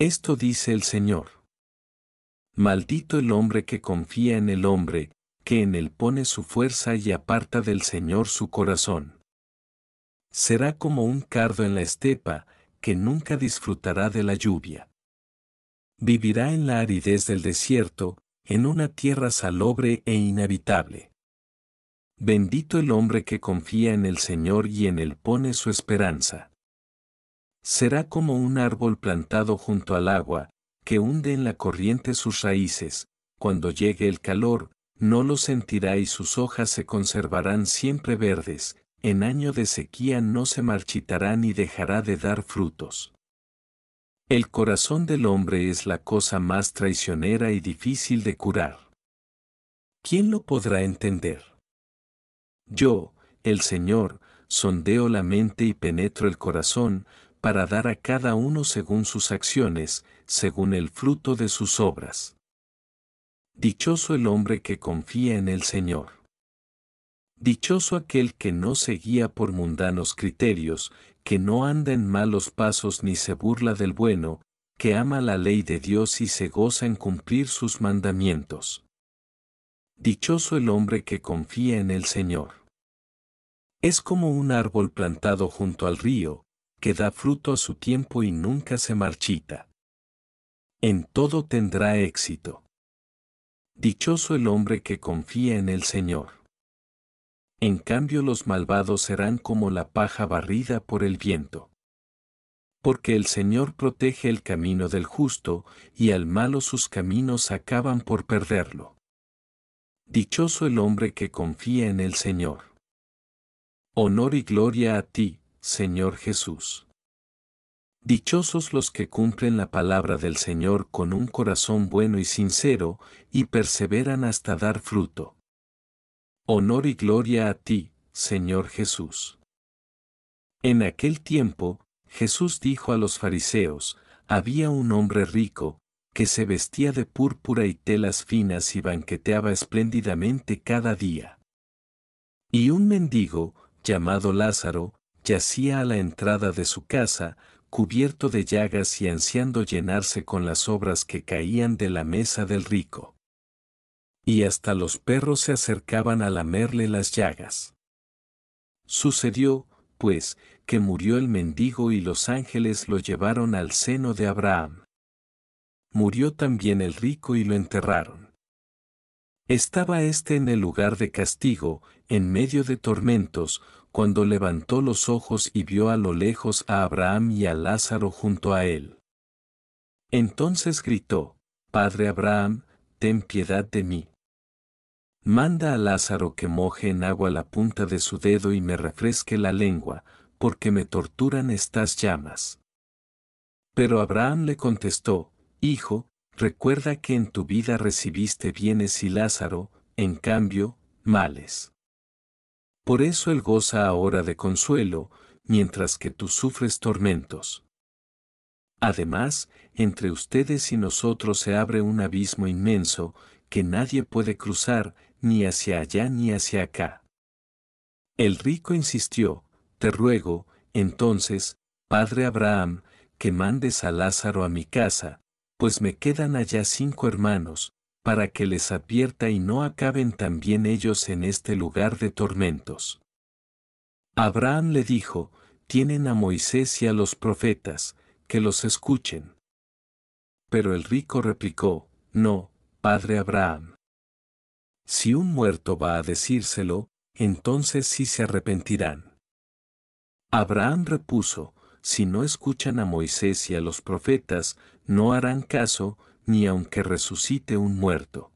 Esto dice el Señor. Maldito el hombre que confía en el hombre, que en él pone su fuerza y aparta del Señor su corazón. Será como un cardo en la estepa, que nunca disfrutará de la lluvia. Vivirá en la aridez del desierto, en una tierra salobre e inhabitable. Bendito el hombre que confía en el Señor y en él pone su esperanza. Será como un árbol plantado junto al agua, que hunde en la corriente sus raíces, cuando llegue el calor, no lo sentirá y sus hojas se conservarán siempre verdes, en año de sequía no se marchitará ni dejará de dar frutos. El corazón del hombre es la cosa más traicionera y difícil de curar. ¿Quién lo podrá entender? Yo, el Señor, sondeo la mente y penetro el corazón, para dar a cada uno según sus acciones, según el fruto de sus obras. Dichoso el hombre que confía en el Señor. Dichoso aquel que no se guía por mundanos criterios, que no anda en malos pasos ni se burla del bueno, que ama la ley de Dios y se goza en cumplir sus mandamientos. Dichoso el hombre que confía en el Señor. Es como un árbol plantado junto al río, que da fruto a su tiempo y nunca se marchita. En todo tendrá éxito. Dichoso el hombre que confía en el Señor. En cambio los malvados serán como la paja barrida por el viento. Porque el Señor protege el camino del justo, y al malo sus caminos acaban por perderlo. Dichoso el hombre que confía en el Señor. Honor y gloria a ti, Señor Jesús. Dichosos los que cumplen la palabra del Señor con un corazón bueno y sincero, y perseveran hasta dar fruto. Honor y gloria a ti, Señor Jesús. En aquel tiempo, Jesús dijo a los fariseos, había un hombre rico, que se vestía de púrpura y telas finas y banqueteaba espléndidamente cada día. Y un mendigo, llamado Lázaro, yacía a la entrada de su casa, cubierto de llagas y ansiando llenarse con las obras que caían de la mesa del rico. Y hasta los perros se acercaban a lamerle las llagas. Sucedió, pues, que murió el mendigo y los ángeles lo llevaron al seno de Abraham. Murió también el rico y lo enterraron. Estaba éste en el lugar de castigo, en medio de tormentos, cuando levantó los ojos y vio a lo lejos a Abraham y a Lázaro junto a él. Entonces gritó, Padre Abraham, ten piedad de mí. Manda a Lázaro que moje en agua la punta de su dedo y me refresque la lengua, porque me torturan estas llamas. Pero Abraham le contestó, Hijo, Recuerda que en tu vida recibiste bienes y Lázaro, en cambio, males. Por eso él goza ahora de consuelo, mientras que tú sufres tormentos. Además, entre ustedes y nosotros se abre un abismo inmenso, que nadie puede cruzar, ni hacia allá ni hacia acá. El rico insistió, Te ruego, entonces, padre Abraham, que mandes a Lázaro a mi casa, pues me quedan allá cinco hermanos, para que les advierta y no acaben también ellos en este lugar de tormentos. Abraham le dijo, tienen a Moisés y a los profetas, que los escuchen. Pero el rico replicó, no, padre Abraham. Si un muerto va a decírselo, entonces sí se arrepentirán. Abraham repuso, si no escuchan a Moisés y a los profetas, no harán caso, ni aunque resucite un muerto.